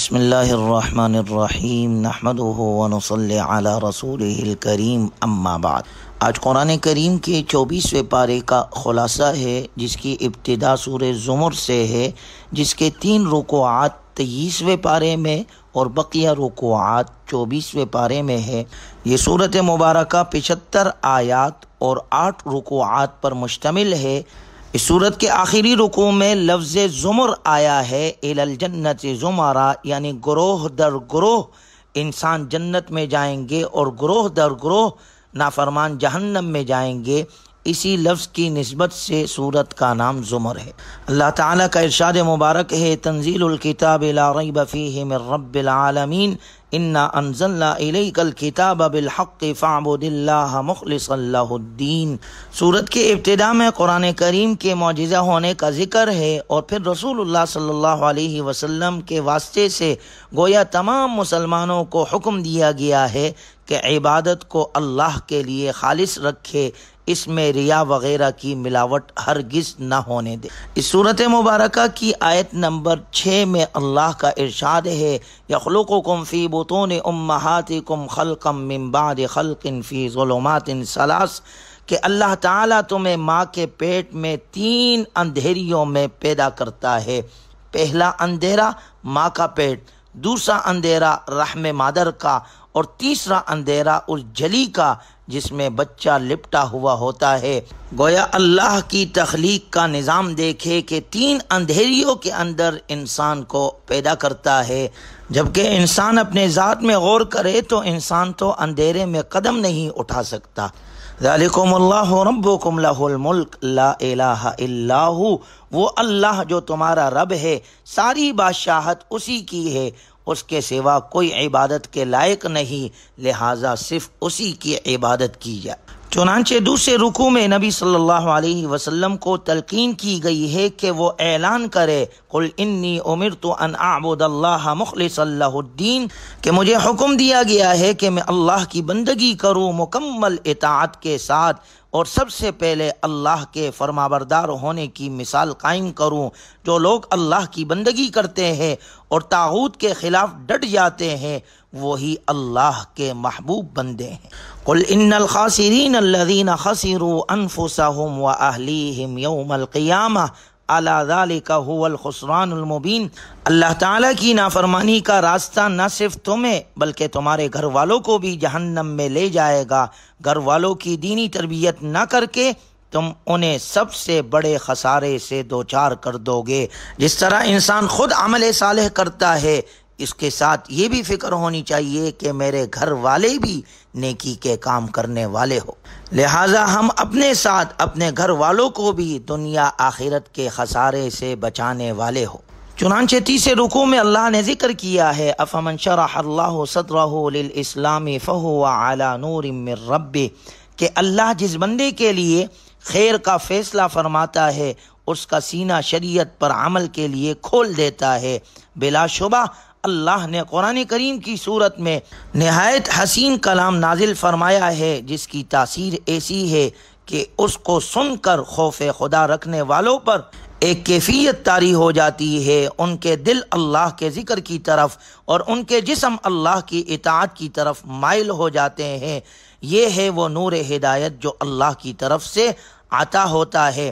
بسم اللہ الرحمن الرحیم نمد ونصلی علی رسول الکریم اما بعد آج قرآن کریم کے چوبیسویں پارے کا خلاصہ ہے جس کی ابتدا سور زمر سے ہے جس کے تین رکوعات تیئیسویں پارے میں اور بقیہ رکوعات چوبیسویں پارے میں ہے یہ صورت مبارکہ پچہتر آیات اور آٹھ رکوعات پر مشتمل ہے اس صورت کے آخری رکو میں لفظ زمر آیا ہے الجنت زمارا یعنی گروہ در گروہ انسان جنت میں جائیں گے اور گروہ در گروہ نافرمان جہنم میں جائیں گے اسی لفظ کی نسبت سے صورت کا نام زمر ہے اللہ تعالیٰ کا ارشاد مبارک ہے تنزیل الکتاب لا ریب فیہ من رب العالمین انا انزلنا الیک الکتاب بالحق فاعبد اللہ مخلص اللہ الدین صورت کے ابتدا میں قرآن کریم کے معجزہ ہونے کا ذکر ہے اور پھر رسول اللہ صلی اللہ علیہ وسلم کے واسطے سے گویا تمام مسلمانوں کو حکم دیا گیا ہے کہ عبادت کو اللہ کے لیے خالص رکھے اس میں ریا وغیرہ کی ملاوٹ ہرگز نہ ہونے دے اس صورت مبارکہ کی آیت نمبر چھ میں اللہ کا ارشاد ہے یخلقکم فی بطون امہاتکم خلقا من بعد خلق فی ظلمات سلاس کہ اللہ تعالیٰ تمہیں ماں کے پیٹ میں تین اندھیریوں میں پیدا کرتا ہے پہلا اندھیرا ماں کا پیٹ دوسرا اندھیرا رحم مادر کا اور تیسرا اندھیرا جلی کا جس میں بچہ لپٹا ہوا ہوتا ہے گویا اللہ کی تخلیق کا نظام دیکھے کہ تین اندھیریوں کے اندر انسان کو پیدا کرتا ہے جبکہ انسان اپنے ذات میں غور کرے تو انسان تو اندھیرے میں قدم نہیں اٹھا سکتا ذالکم اللہ ربکم الملک لا الہ الا وہ اللہ جو تمہارا رب ہے ساری بادشاہت اسی کی ہے اس کے سوا کوئی عبادت کے لائق نہیں لہٰذا صرف اسی کی کی عبادت جائے چنانچہ دوسرے میں نبی صلی اللہ علیہ وسلم کو تلقین کی گئی ہے کہ وہ اعلان کرے قل انی ان اللہ مخلص اللہ الدین کہ مجھے حکم دیا گیا ہے کہ میں اللہ کی بندگی کروں مکمل اطاعت کے ساتھ اور سب سے پہلے اللہ کے فرما بردار ہونے کی مثال قائم کروں جو لوگ اللہ کی بندگی کرتے ہیں اور تاغوت کے خلاف ڈٹ جاتے ہیں وہی اللہ کے محبوب بندے ہیں قل ان الخاسرین خسروا انفسهم اللہ تعالیٰ کی نافرمانی کا راستہ نہ صرف تمہیں بلکہ تمہارے گھر والوں کو بھی جہنم میں لے جائے گا گھر والوں کی دینی تربیت نہ کر کے تم انہیں سب سے بڑے خسارے سے دوچار کر دو گے جس طرح انسان خود عمل صالح کرتا ہے اس کے ساتھ یہ بھی فکر ہونی چاہیے کہ میرے گھر والے بھی نیکی کے کام کرنے والے ہو لہٰذا ہم اپنے ساتھ اپنے گھر والوں کو بھی دنیا آخرت کے خسارے سے بچانے والے ہو چنانچہ تیسرے رکو میں اللہ نے ذکر کیا ہے افمن شرح اللہ صدرہ للاسلام فہو علی نور من رب کہ اللہ جس بندے کے لیے خیر کا فیصلہ فرماتا ہے اس کا سینہ شریعت پر عمل کے لیے کھول دیتا ہے بلا شبہ اللہ نے قرآن کریم کی صورت میں نہایت حسین کلام نازل فرمایا ہے جس کی تاثیر ایسی ہے کہ اس کو سن کر خوف خدا رکھنے والوں پر ایک کیفیت تاری ہو جاتی ہے ان کے دل اللہ کے ذکر کی طرف اور ان کے جسم اللہ کی اطاعت کی طرف مائل ہو جاتے ہیں یہ ہے وہ نور ہدایت جو اللہ کی طرف سے عطا ہوتا ہے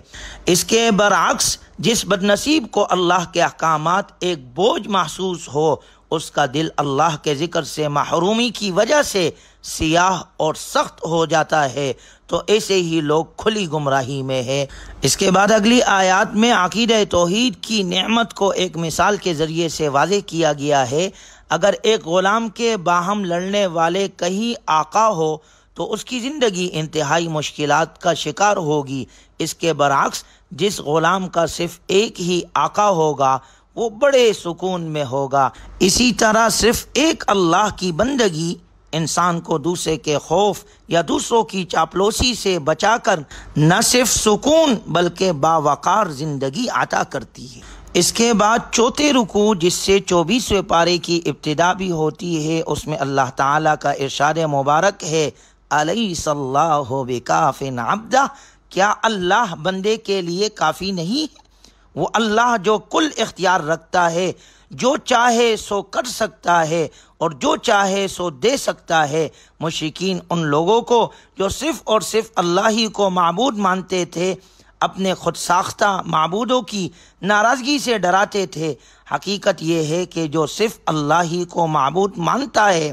اس کے برعکس جس بد نصیب کو اللہ کے احکامات ایک بوجھ محسوس ہو اس کا دل اللہ کے ذکر سے محرومی کی وجہ سے سیاہ اور سخت ہو جاتا ہے تو ایسے ہی لوگ کھلی گمراہی میں ہے اس کے بعد اگلی آیات میں عقیدہ توحید کی نعمت کو ایک مثال کے ذریعے سے واضح کیا گیا ہے اگر ایک غلام کے باہم لڑنے والے کہیں آقا ہو تو اس کی زندگی انتہائی مشکلات کا شکار ہوگی اس کے برعکس جس غلام کا صرف ایک ہی آقا ہوگا وہ بڑے سکون میں ہوگا اسی طرح صرف ایک اللہ کی بندگی انسان کو دوسرے کے خوف یا دوسروں کی چاپلوسی سے بچا کر نہ صرف سکون بلکہ باوقار زندگی عطا کرتی ہے اس کے بعد چوتھے رکو جس سے چوبیسویں پارے کی ابتدا بھی ہوتی ہے اس میں اللہ تعالیٰ کا ارشاد مبارک ہے علیہ صلاح و عبدہ کیا اللہ بندے کے لیے کافی نہیں ہے وہ اللہ جو کل اختیار رکھتا ہے جو چاہے سو کر سکتا ہے اور جو چاہے سو دے سکتا ہے مشکین ان لوگوں کو جو صرف اور صرف اللہ ہی کو معبود مانتے تھے اپنے خود ساختہ معبودوں کی ناراضگی سے ڈراتے تھے حقیقت یہ ہے کہ جو صرف اللہ ہی کو معبود مانتا ہے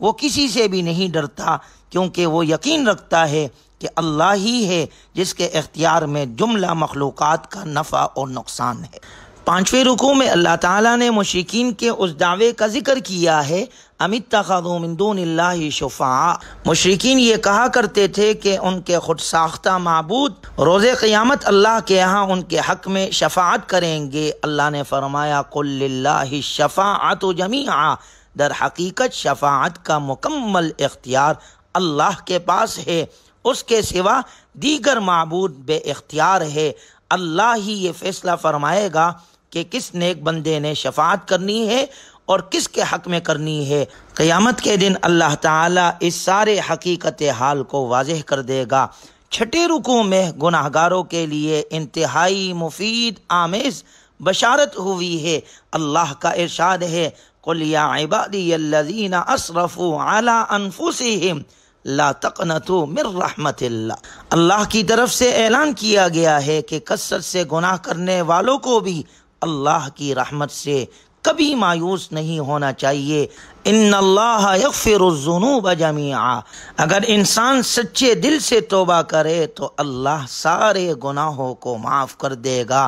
وہ کسی سے بھی نہیں ڈرتا کیونکہ وہ یقین رکھتا ہے کہ اللہ ہی ہے جس کے اختیار میں جملہ مخلوقات کا نفع اور نقصان ہے پانچویں رکو میں اللہ تعالیٰ نے مشرقین کے اس دعوے کا ذکر کیا ہے امت من دون اللہ شفا مشرقین یہ کہا کرتے تھے کہ ان کے خود ساختہ معبود روز قیامت اللہ کے یہاں ان کے حق میں شفاعت کریں گے اللہ نے فرمایا کل اللہ شفا آ تو جمی آ در حقیقت شفاعت کا مکمل اختیار اللہ کے پاس ہے اس کے سوا دیگر معبود بے اختیار ہے اللہ ہی یہ فیصلہ فرمائے گا کہ کس نیک بندے نے شفاعت کرنی ہے اور کس کے حق میں کرنی ہے قیامت کے دن اللہ تعالیٰ اس سارے حقیقت حال کو واضح کر دے گا چھٹے رکو میں گناہ گاروں کے لیے انتہائی مفید آمیز بشارت ہوئی ہے اللہ کا ارشاد ہے قل یا عبادی الذین انفسهم لا تقنتو من رحمت اللہ اللہ کی طرف سے اعلان کیا گیا ہے کہ کثرت سے گناہ کرنے والوں کو بھی اللہ کی رحمت سے کبھی مایوس نہیں ہونا چاہیے ان اللہ یغفر الزنوب جمیعا اگر انسان سچے دل سے توبہ کرے تو اللہ سارے گناہوں کو معاف کر دے گا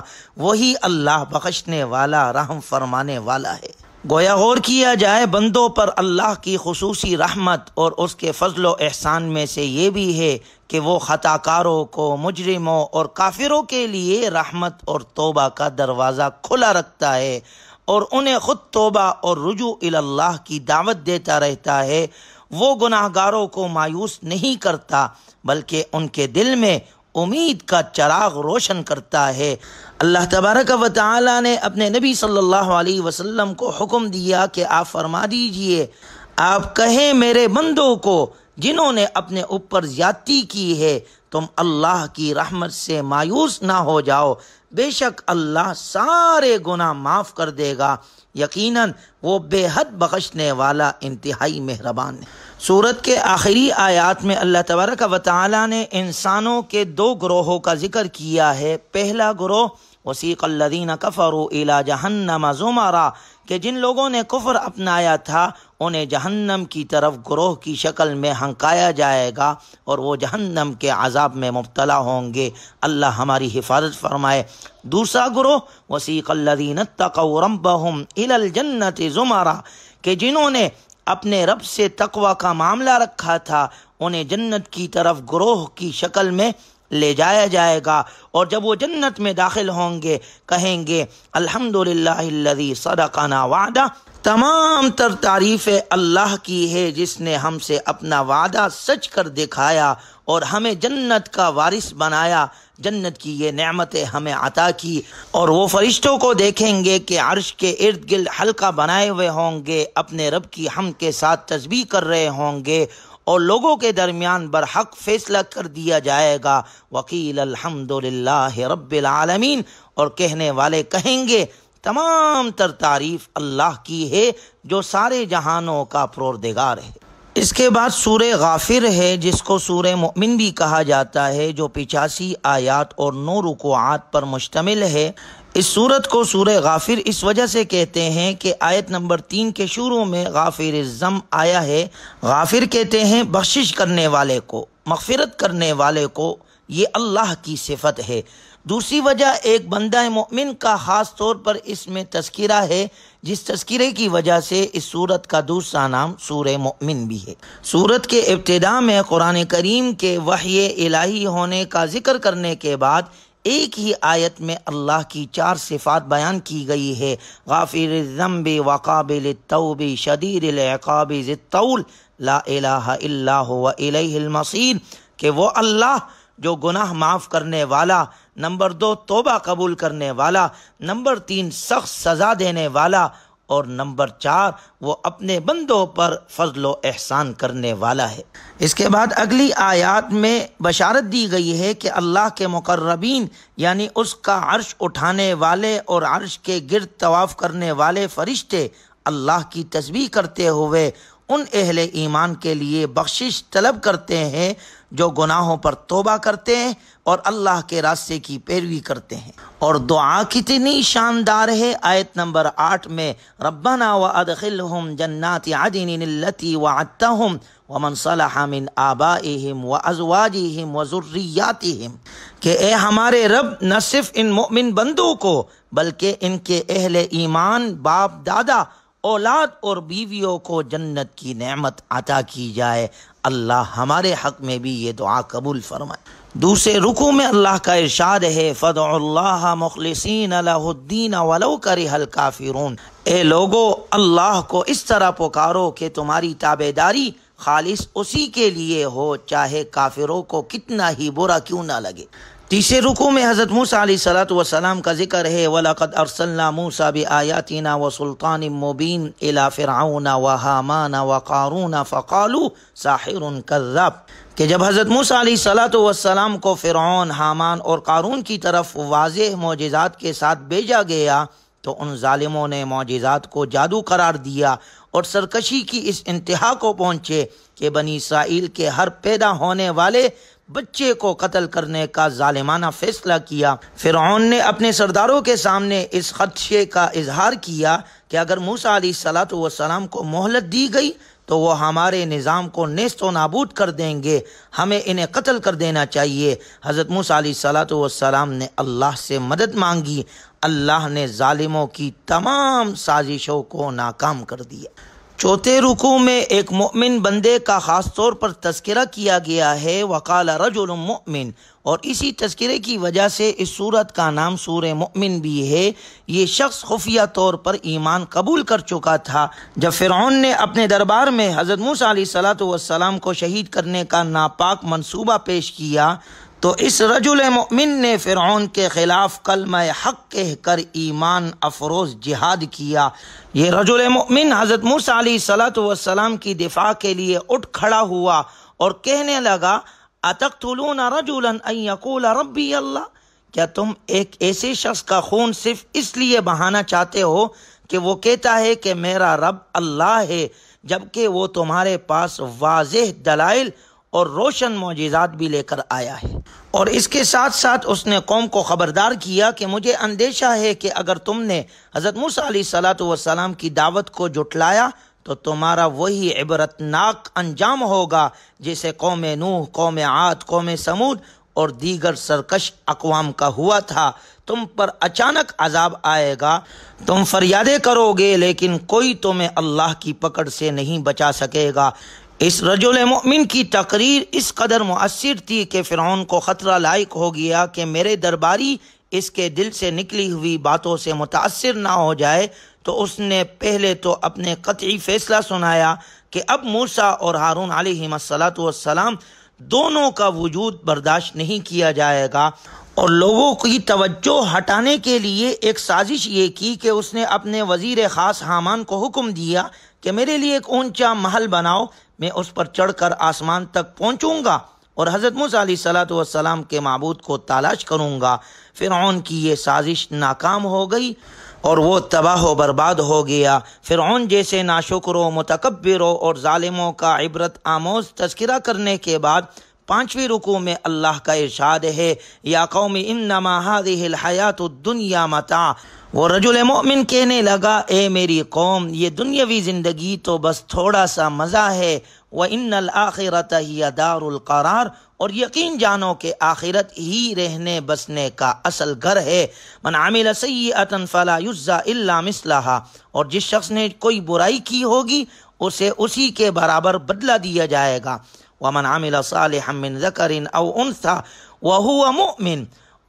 وہی اللہ بخشنے والا رحم فرمانے والا ہے گویا غور کیا جائے بندوں پر اللہ کی خصوصی رحمت اور اس کے فضل و احسان میں سے یہ بھی ہے کہ وہ خطا کاروں کو مجرموں اور کافروں کے لیے رحمت اور توبہ کا دروازہ کھلا رکھتا ہے اور انہیں خود توبہ اور رجوع اللہ کی دعوت دیتا رہتا ہے وہ گناہ گاروں کو مایوس نہیں کرتا بلکہ ان کے دل میں امید کا چراغ روشن کرتا ہے اللہ تبارک و تعالی نے اپنے نبی صلی اللہ علیہ وسلم کو حکم دیا کہ آپ فرما دیجئے آپ کہیں میرے بندوں کو جنہوں نے اپنے اوپر زیادتی کی ہے تم اللہ کی رحمت سے مایوس نہ ہو جاؤ بے شک اللہ سارے گناہ معاف کر دے گا یقیناً وہ بے حد بخشنے والا انتہائی مہربان ہے سورت کے آخری آیات میں اللہ تبارک و تعالیٰ نے انسانوں کے دو گروہوں کا ذکر کیا ہے پہلا گروہ وسیق الدین کفر و الا جہنما زمارا کہ جن لوگوں نے کفر اپنایا تھا انہیں جہنم کی طرف گروہ کی شکل میں ہنکایا جائے گا اور وہ جہنم کے عذاب میں مبتلا ہوں گے اللہ ہماری حفاظت فرمائے دوسرا گروہ وسیق اتقوا ربهم الی الجنت زمرہ کہ جنہوں نے اپنے رب سے تقوی کا معاملہ رکھا تھا انہیں جنت کی طرف گروہ کی شکل میں لے جایا جائے گا اور جب وہ جنت میں داخل ہوں گے کہیں گے الحمد للہ اللہ وعدہ تمام تر تعریف اللہ کی ہے جس نے ہم سے اپنا وعدہ سچ کر دکھایا اور ہمیں جنت کا وارث بنایا جنت کی یہ نعمتیں ہمیں عطا کی اور وہ فرشتوں کو دیکھیں گے کہ عرش کے ارد گرد حلقہ بنائے ہوئے ہوں گے اپنے رب کی ہم کے ساتھ تسبیح کر رہے ہوں گے اور لوگوں کے درمیان برحق فیصلہ کر دیا جائے گا وکیل الحمد رب العالمین اور کہنے والے کہیں گے تمام تر تعریف اللہ کی ہے جو سارے جہانوں کا پروردگار ہے اس کے بعد غافر ہے جس کو مؤمن بھی کہا جاتا ہے جو پچاسی آیات اور نو رکوعات پر مشتمل ہے اس صورت کو سورہ غافر اس وجہ سے کہتے ہیں کہ آیت نمبر تین کے شروع میں غافر ضم آیا ہے غافر کہتے ہیں بخشش کرنے والے کو مغفرت کرنے والے کو یہ اللہ کی صفت ہے دوسری وجہ ایک بندہ مؤمن کا خاص طور پر اس میں تذکرہ ہے جس تذکرے کی وجہ سے اس صورت کا دوسرا نام سور مؤمن بھی ہے صورت کے ابتداء میں قرآن کریم کے وحی الہی ہونے کا ذکر کرنے کے بعد ایک ہی آیت میں اللہ کی چار صفات بیان کی گئی ہے غافر الذنب وقابل التوب شدید العقاب ذی الطول لا الہ الا ہوا الیہ المصیر کہ وہ اللہ جو گناہ معاف کرنے والا نمبر دو توبہ قبول کرنے والا نمبر تین سخت سزا دینے والا اور نمبر چار وہ اپنے بندوں پر فضل و احسان کرنے والا ہے اس کے بعد اگلی آیات میں بشارت دی گئی ہے کہ اللہ کے مقربین یعنی اس کا عرش اٹھانے والے اور عرش کے گرد طواف کرنے والے فرشتے اللہ کی تسبیح کرتے ہوئے ان اہل ایمان کے لیے بخشش طلب کرتے ہیں جو گناہوں پر توبہ کرتے ہیں اور اللہ کے راستے کی پیروی کرتے ہیں اور دعا کتنی شاندار ہے آیت نمبر آٹھ میں ربنا وادخلہم جنات عدن اللتی وعدتہم ومن صلح من آبائہم وازواجہم وذریاتہم کہ اے ہمارے رب نہ صرف ان مؤمن بندوں کو بلکہ ان کے اہل ایمان باپ دادا اولاد اور بیویوں کو جنت کی نعمت عطا کی جائے اللہ ہمارے حق میں بھی یہ دعا قبول فرمائے دوسرے رکو میں اللہ کا ارشاد ہے فدو اللہ مخلصین علیہ الدین ولو کرہ الکافرون اے لوگو اللہ کو اس طرح پکارو کہ تمہاری تابے داری خالص اسی کے لیے ہو چاہے کافروں کو کتنا ہی برا کیوں نہ لگے تیسرے رکو میں حضرت موسیٰ علیہ السلام وسلام کا ذکر ہے وَلَقَدْ أَرْسَلْنَا مُوسَى بِآيَاتِنَا وَسُلْطَانٍ مُبِينٍ إِلَى فِرْعَوْنَ وَهَامَانَ وَقَارُونَ فَقَالُوا سَاحِرٌ كَذَّبْ کہ جب حضرت موسیٰ علیہ السلام کو فرعون حامان اور قارون کی طرف واضح معجزات کے ساتھ بیجا گیا تو ان ظالموں نے معجزات کو جادو قرار دیا اور سرکشی کی اس انتہا کو پہنچے کہ بنی اسرائیل کے ہر پیدا ہونے والے بچے کو قتل کرنے کا ظالمانہ فیصلہ کیا فرعون نے اپنے سرداروں کے سامنے اس خدشے کا اظہار کیا کہ اگر موسیٰ علیہ السلام والسلام کو مہلت دی گئی تو وہ ہمارے نظام کو نیست و نابود کر دیں گے ہمیں انہیں قتل کر دینا چاہیے حضرت موسیٰ علیہ السلام والسلام نے اللہ سے مدد مانگی اللہ نے ظالموں کی تمام سازشوں کو ناکام کر دیا چوتھے رکو میں ایک مؤمن بندے کا خاص طور پر تذکرہ کیا گیا ہے وقال رجل مؤمن اور اسی تذکرے کی وجہ سے اس صورت کا نام سور مؤمن بھی ہے یہ شخص خفیہ طور پر ایمان قبول کر چکا تھا جب فرعون نے اپنے دربار میں حضرت موسیٰ علیہ السلام کو شہید کرنے کا ناپاک منصوبہ پیش کیا تو اس رجل مؤمن نے فرعون کے خلاف کلمہ حق کہہ کر ایمان افروز جہاد کیا یہ رجل مؤمن حضرت علیہ صلط وسلام کی دفاع کے لیے اٹھ کھڑا ہوا اور کہنے لگا اتقتلون ان یقول ربی اللہ کیا تم ایک ایسے شخص کا خون صرف اس لیے بہانا چاہتے ہو کہ وہ کہتا ہے کہ میرا رب اللہ ہے جبکہ وہ تمہارے پاس واضح دلائل اور روشن معجزات بھی لے کر آیا ہے اور اس کے ساتھ ساتھ اس نے قوم کو خبردار کیا کہ مجھے اندیشہ ہے کہ اگر تم نے حضرت موسیٰ علیہ السلام کی دعوت کو جھٹلایا تو تمہارا وہی عبرتناک انجام ہوگا جسے قوم نوح قوم عاد قوم سمود اور دیگر سرکش اقوام کا ہوا تھا تم پر اچانک عذاب آئے گا تم فریادے کرو گے لیکن کوئی تمہیں اللہ کی پکڑ سے نہیں بچا سکے گا اس رجل مؤمن کی تقریر اس قدر مؤثر تھی کہ فرعون کو خطرہ لائق ہو گیا کہ میرے درباری اس کے دل سے نکلی ہوئی باتوں سے متاثر نہ ہو جائے تو اس نے پہلے تو اپنے قطعی فیصلہ سنایا کہ اب موسیٰ اور ہارون علیہ السلام دونوں کا وجود برداشت نہیں کیا جائے گا اور لوگوں کی توجہ ہٹانے کے لیے ایک سازش یہ کی کہ اس نے اپنے وزیر خاص حامان کو حکم دیا کہ میرے لیے ایک اونچا محل بناؤ میں اس پر چڑھ کر آسمان تک پہنچوں گا اور حضرت موسیٰ علیہ السلام کے معبود کو تلاش کروں گا فرعون کی یہ سازش ناکام ہو گئی اور وہ تباہ و برباد ہو گیا فرعون جیسے ناشکروں متکبروں اور ظالموں کا عبرت آموز تذکرہ کرنے کے بعد پانچویں رکو میں اللہ کا ارشاد ہے یا قوم انما هذه الحیات الدنیا متاع وہ رجل مؤمن کہنے لگا اے میری قوم یہ دنیاوی زندگی تو بس تھوڑا سا مزہ ہے وَإِنَّ الْآخِرَةَ هِيَ دَارُ الْقَرَارِ اور یقین جانو کہ آخرت ہی رہنے بسنے کا اصل گھر ہے من عمل سیئتا فلا یجزا الا مثلہا اور جس شخص نے کوئی برائی کی ہوگی اسے اسی کے برابر بدلہ دیا جائے گا ومن عمل صالحا من ذکر او انسا وہو مؤمن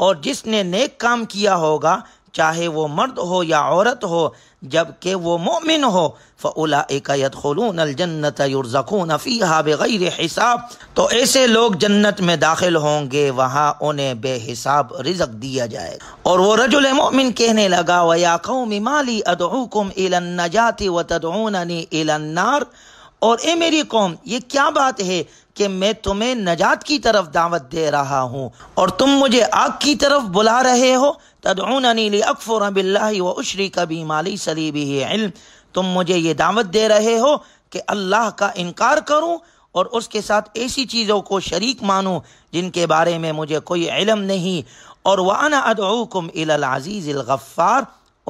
اور جس نے نیک کام کیا ہوگا چاہے وہ مرد ہو یا عورت ہو جبکہ وہ مؤمن ہو فَأُولَئِكَ يَدْخُلُونَ الْجَنَّةَ يُرْزَقُونَ فِيهَا بِغَيْرِ حِسَاب تو ایسے لوگ جنت میں داخل ہوں گے وہاں انہیں بے حساب رزق دیا جائے گا اور وہ رجل مؤمن کہنے لگا وَيَا قَوْمِ مَا لِي أَدْعُوكُمْ إِلَى النَّجَاتِ وَتَدْعُونَنِي إِلَى النَّارِ اور اے میری قوم یہ کیا بات ہے کہ میں تمہیں نجات کی طرف دعوت دے رہا ہوں اور تم مجھے آگ کی طرف بلا رہے ہو تدعوننی لأکفر باللہ و اشری کبی مالی صلیبی علم تم مجھے یہ دعوت دے رہے ہو کہ اللہ کا انکار کروں اور اس کے ساتھ ایسی چیزوں کو شریک مانوں جن کے بارے میں مجھے کوئی علم نہیں اور وانا ادعوکم الی العزیز الغفار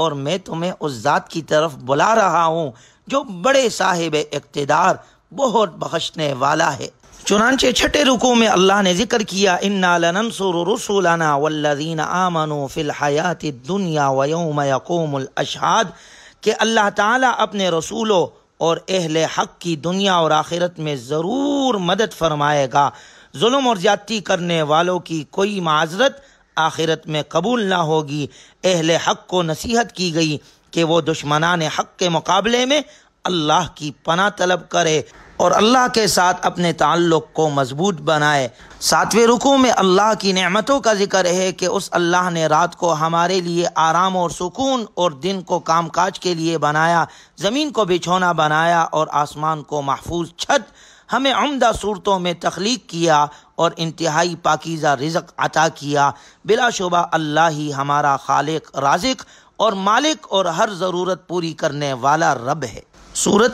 اور میں تمہیں اس ذات کی طرف بلا رہا ہوں جو بڑے صاحب اقتدار بہت بخشنے والا ہے چنانچہ چھٹے رکو میں اللہ نے ذکر کیا رسولنا والذین آمنوا فی الحیات الدنیا ویوم الشاد کہ اللہ تعالی اپنے رسولوں اور اہل حق کی دنیا اور آخرت میں ضرور مدد فرمائے گا ظلم اور زیادتی کرنے والوں کی کوئی معذرت آخرت میں قبول نہ ہوگی اہل حق کو نصیحت کی گئی کہ وہ دشمنان حق کے مقابلے میں اللہ کی پناہ طلب کرے اور اللہ کے ساتھ اپنے تعلق کو مضبوط بنائے ساتویں رکو میں اللہ کی نعمتوں کا ذکر ہے کہ اس اللہ نے رات کو ہمارے لیے آرام اور سکون اور دن کو کام کاج کے لیے بنایا زمین کو بچھونا بنایا اور آسمان کو محفوظ چھت ہمیں عمدہ صورتوں میں تخلیق کیا اور انتہائی پاکیزہ رزق عطا کیا بلا شبہ اللہ ہی ہمارا خالق رازق اور مالک اور ہر ضرورت پوری کرنے والا رب ہے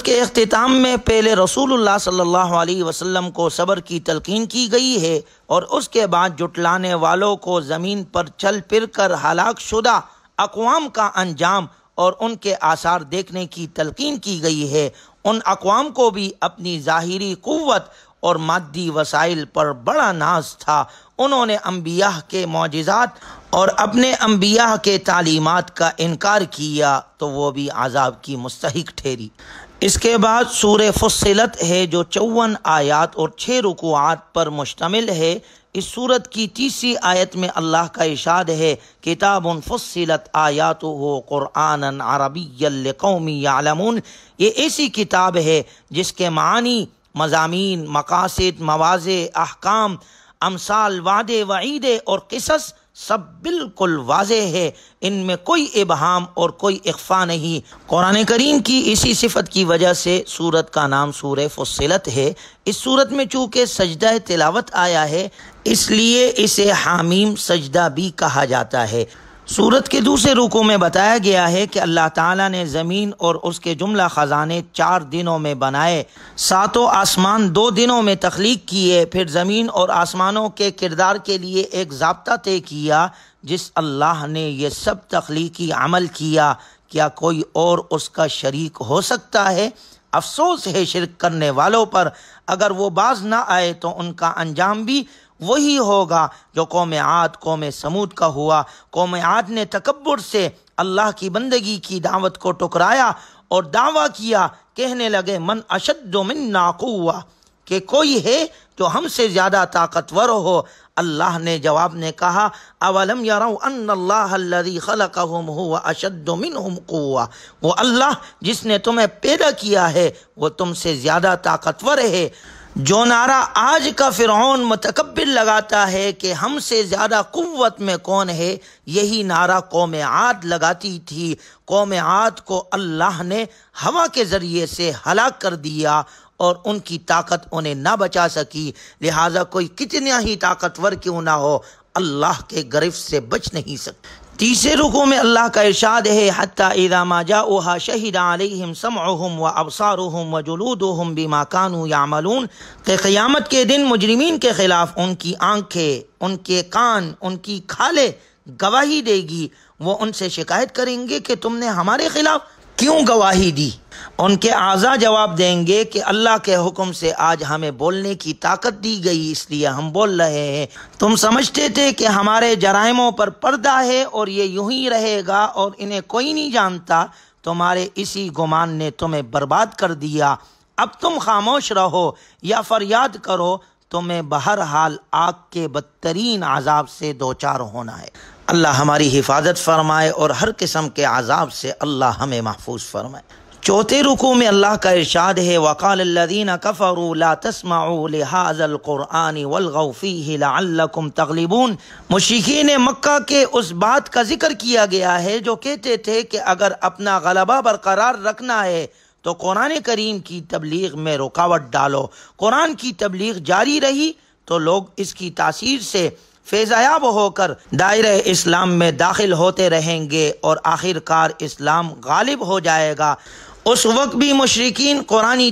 کے اختتام میں پہلے رسول اللہ صلی اللہ علیہ وسلم کو صبر کی تلقین کی گئی ہے اور اس کے بعد جٹلانے والوں کو زمین پر چل پھر ہلاک شدہ اقوام کا انجام اور ان کے آثار دیکھنے کی تلقین کی گئی ہے ان اقوام کو بھی اپنی ظاہری قوت اور مادی وسائل پر بڑا ناز تھا انہوں نے انبیاء کے معجزات اور اپنے انبیاء کے تعلیمات کا انکار کیا تو وہ بھی عذاب کی مستحق ٹھہری اس کے بعد سور فصلت ہے جو چون آیات اور چھ رکوعات پر مشتمل ہے اس صورت کی تیسری آیت میں اللہ کا اشاد ہے کتاب فصلت آیات قرآن عربی قومی یعلمون یہ ایسی کتاب ہے جس کے معنی مضامین مقاصد مواضع احکام امثال وعدے وعیدے اور قصص سب بالکل واضح ہے ان میں کوئی ابہام اور کوئی اقفا نہیں قرآن کریم کی اسی صفت کی وجہ سے سورت کا نام سور فصلت ہے اس سورت میں چونکہ سجدہ تلاوت آیا ہے اس لیے اسے حامیم سجدہ بھی کہا جاتا ہے سورت کے دوسرے رکو میں بتایا گیا ہے کہ اللہ تعالیٰ نے زمین اور اس کے جملہ خزانے چار دنوں میں بنائے ساتوں آسمان دو دنوں میں تخلیق کیے پھر زمین اور آسمانوں کے کردار کے لیے ایک ضابطہ طے کیا جس اللہ نے یہ سب تخلیقی عمل کیا کیا کوئی اور اس کا شریک ہو سکتا ہے افسوس ہے شرک کرنے والوں پر اگر وہ باز نہ آئے تو ان کا انجام بھی وہی ہوگا جو قوم عاد قوم سمود کا ہوا قوم عاد نے تکبر سے اللہ کی بندگی کی دعوت کو ٹکرایا اور دعویٰ کیا کہنے لگے من اشد من ناقوا کہ کوئی ہے جو ہم سے زیادہ طاقتور ہو اللہ نے جواب نے کہا اولم یارو ان اللہ الذی خلقہم ہوا اشد منہم قوا وہ اللہ جس نے تمہیں پیدا کیا ہے وہ تم سے زیادہ طاقتور ہے جو نعرہ آج کا فرعون متقبل لگاتا ہے کہ ہم سے زیادہ قوت میں کون ہے یہی نعرہ قوم عاد لگاتی تھی قوم عاد کو اللہ نے ہوا کے ذریعے سے ہلاک کر دیا اور ان کی طاقت انہیں نہ بچا سکی لہٰذا کوئی کتنا ہی طاقتور کیوں نہ ہو اللہ کے گرفت سے بچ نہیں سکتا تیسرے رکو میں اللہ کا ارشاد ہے حتی اذا ما جاؤہا شہد علیہم سمعہم و ابصارہم و جلودہم بما کانو یعملون کہ قیامت کے دن مجرمین کے خلاف ان کی آنکھیں ان کے کان ان کی کھالے گواہی دے گی وہ ان سے شکایت کریں گے کہ تم نے ہمارے خلاف کیوں گواہی دی ان کے اعضا جواب دیں گے کہ اللہ کے حکم سے آج ہمیں بولنے کی طاقت دی گئی اس لیے ہم بول رہے ہیں تم سمجھتے تھے کہ ہمارے جرائموں پر پردہ ہے اور یہ یوں ہی رہے گا اور انہیں کوئی نہیں جانتا تمہارے اسی گمان نے تمہیں برباد کر دیا اب تم خاموش رہو یا فریاد کرو تمہیں بہرحال آگ کے بدترین عذاب سے دوچار ہونا ہے اللہ ہماری حفاظت فرمائے اور ہر قسم کے عذاب سے اللہ ہمیں محفوظ فرمائے چوتھے میں اللہ کا ارشاد ہے مکہ کے اس بات کا ذکر کیا گیا ہے جو کہتے تھے کہ اگر اپنا غلبہ برقرار رکھنا ہے تو قرآن کریم کی تبلیغ میں رکاوٹ ڈالو قرآن کی تبلیغ جاری رہی تو لوگ اس کی تاثیر سے فیضیاب ہو کر دائرہ اسلام میں داخل ہوتے رہیں گے اور آخر کار اسلام غالب ہو جائے گا اس وقت بھی مشرقین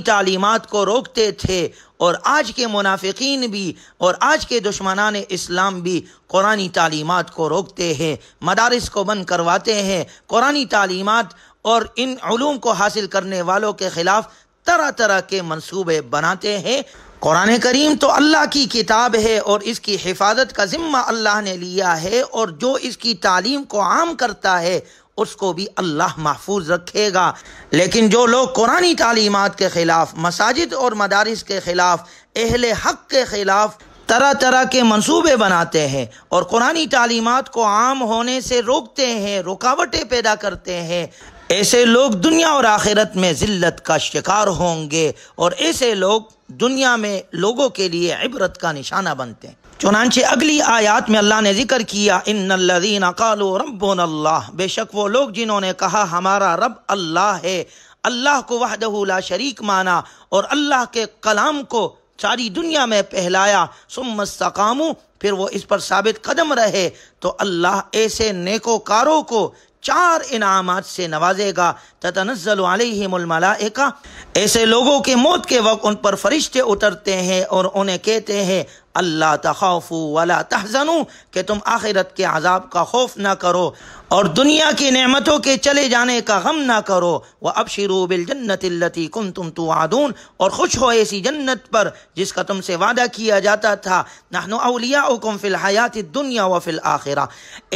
تعلیمات کو روکتے تھے اور آج کے منافقین بھی اور آج کے دشمنان اسلام بھی قرآن تعلیمات کو روکتے ہیں مدارس کو بند کرواتے ہیں قرآن تعلیمات اور ان علوم کو حاصل کرنے والوں کے خلاف طرح طرح کے منصوبے بناتے ہیں قرآن کریم تو اللہ کی کتاب ہے اور اس کی حفاظت کا ذمہ اللہ نے لیا ہے اور جو اس کی تعلیم کو عام کرتا ہے اس کو بھی اللہ محفوظ رکھے گا لیکن جو لوگ قرآن تعلیمات کے خلاف مساجد اور مدارس کے خلاف اہل حق کے خلاف طرح طرح کے منصوبے بناتے ہیں اور قرآن تعلیمات کو عام ہونے سے روکتے ہیں رکاوٹیں پیدا کرتے ہیں ایسے لوگ دنیا اور آخرت میں ذلت کا شکار ہوں گے اور ایسے لوگ دنیا میں لوگوں کے لیے عبرت کا نشانہ بنتے ہیں چنانچہ اگلی آیات میں اللہ نے ذکر کیا ان الذین قالوا ربنا اللہ بے شک وہ لوگ جنہوں نے کہا ہمارا رب اللہ ہے اللہ کو وحدہ لا شریک مانا اور اللہ کے کلام کو ساری دنیا میں پہلایا ثم استقاموا پھر وہ اس پر ثابت قدم رہے تو اللہ ایسے نیکوکاروں کو چار انعامات سے نوازے گا تتنزل علیہم الملائکہ ایسے لوگوں کے موت کے وقت ان پر فرشتے اترتے ہیں اور انہیں کہتے ہیں اللہ تخافو ولا تحزنو کہ تم آخرت کے عذاب کا خوف نہ کرو اور دنیا کی نعمتوں کے چلے جانے کا غم نہ کرو وَأَبْشِرُوا بِالْجَنَّةِ الَّتِي كُنْتُمْ تُوَعَدُونَ اور خوش ہو ایسی جنت پر جس کا تم سے وعدہ کیا جاتا تھا نحن اولیاؤکم فی الحیات الدنیا وفی الآخرہ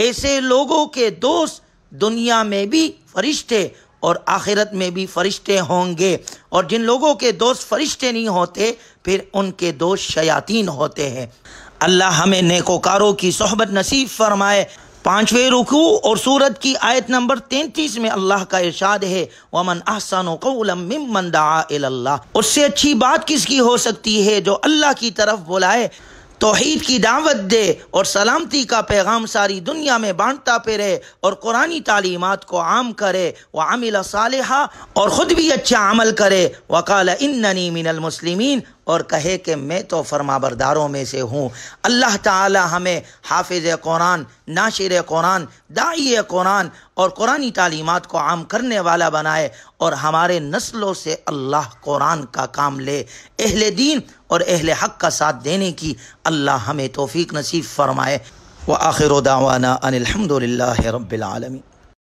ایسے لوگوں کے دوست دنیا میں بھی فرشتے اور آخرت میں بھی فرشتے ہوں گے اور جن لوگوں کے دوست فرشتے نہیں ہوتے پھر ان کے دوست شیاطین ہوتے ہیں اللہ ہمیں نیکوکاروں کی صحبت نصیب فرمائے پانچویں رکوع اور سورت کی آیت نمبر تینتیس میں اللہ کا ارشاد ہے قَوْلًا آسان وم مند اللہ اس سے اچھی بات کس کی ہو سکتی ہے جو اللہ کی طرف بلائے توحید کی دعوت دے اور سلامتی کا پیغام ساری دنیا میں بانٹتا پھرے اور قرآن تعلیمات کو عام کرے وہ عمل صالحہ اور خود بھی اچھا عمل کرے وقال اننی من المسلمین اور کہے کہ میں تو فرما برداروں میں سے ہوں اللہ تعالی ہمیں حافظ قرآن ناشر قرآن دائی قرآن اور قرآن تعلیمات کو عام کرنے والا بنائے اور ہمارے نسلوں سے اللہ قرآن کا کام لے اہل دین اور اہل حق کا ساتھ دینے کی اللہ ہمیں توفیق نصیب فرمائے وآخر دعوانا ان الحمدللہ رب العالمین